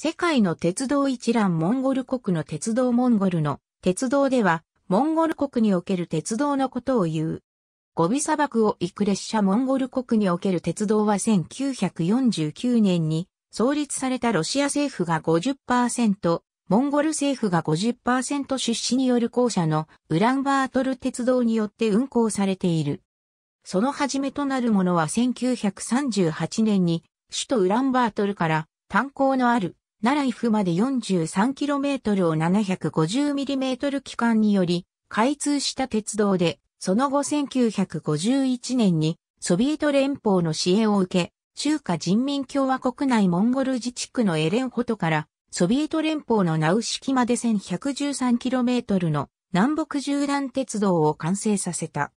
世界の鉄道一覧モンゴル国の鉄道モンゴルの鉄道ではモンゴル国における鉄道のことを言う。ゴビ砂漠を行く列車モンゴル国における鉄道は1949年に創立されたロシア政府が50%、モンゴル政府が50%出資による校舎のウランバートル鉄道によって運行されている。その始めとなるものは1938年に首都ウランバートルから炭鉱のある奈良伊布まで 43km を 750mm 機関により開通した鉄道で、その後1951年にソビエト連邦の支援を受け、中華人民共和国内モンゴル自治区のエレンホトからソビエト連邦のナウシキまで 1113km の南北縦断鉄道を完成させた。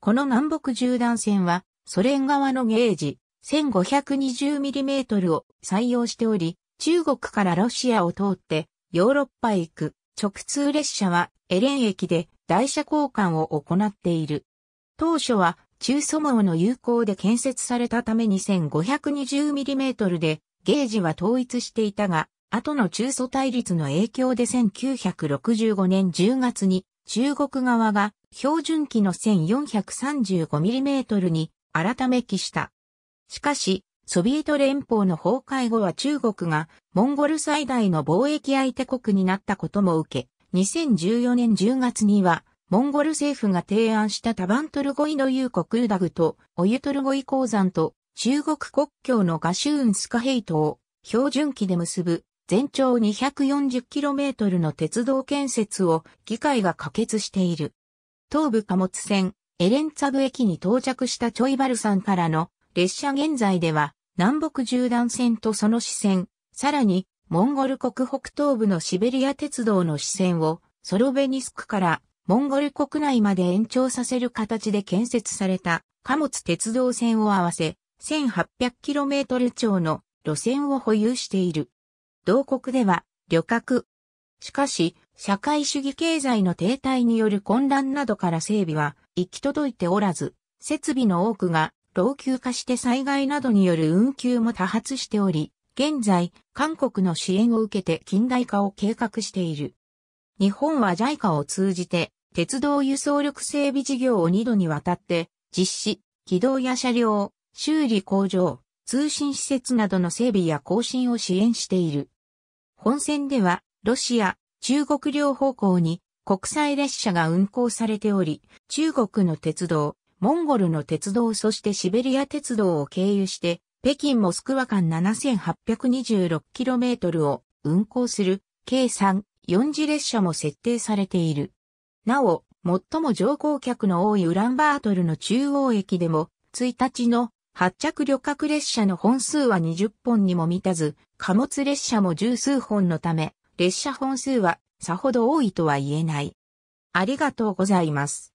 この南北縦断線はソ連側のゲージ 1520mm を採用しており、中国からロシアを通ってヨーロッパへ行く直通列車はエレン駅で台車交換を行っている。当初は中祖網の有効で建設されたため 2520mm でゲージは統一していたが、後の中祖対立の影響で1965年10月に中国側が標準機の 1435mm に改め機した。しかし、ソビエト連邦の崩壊後は中国がモンゴル最大の貿易相手国になったことも受け、2014年10月には、モンゴル政府が提案したタバントルゴイの遊国ウダグとオユトルゴイ鉱山と中国国境のガシューンスカヘイトを標準機で結ぶ全長 240km の鉄道建設を議会が可決している。東部貨物船エレンツァブ駅に到着したチョイバルさんからの列車現在では南北縦断線とその支線、さらにモンゴル国北東部のシベリア鉄道の支線をソロベニスクからモンゴル国内まで延長させる形で建設された貨物鉄道線を合わせ 1800km 超の路線を保有している。同国では旅客。しかし、社会主義経済の停滞による混乱などから整備は行き届いておらず、設備の多くが老朽化して災害などによる運休も多発しており、現在、韓国の支援を受けて近代化を計画している。日本は JICA を通じて、鉄道輸送力整備事業を2度にわたって、実施、軌道や車両、修理工場、通信施設などの整備や更新を支援している。本線では、ロシア、中国両方向に国際列車が運行されており、中国の鉄道、モンゴルの鉄道そしてシベリア鉄道を経由して、北京モスクワ間 7826km を運行する計3、4次列車も設定されている。なお、最も乗降客の多いウランバートルの中央駅でも、1日の発着旅客列車の本数は20本にも満たず、貨物列車も十数本のため、列車本数はさほど多いとは言えない。ありがとうございます。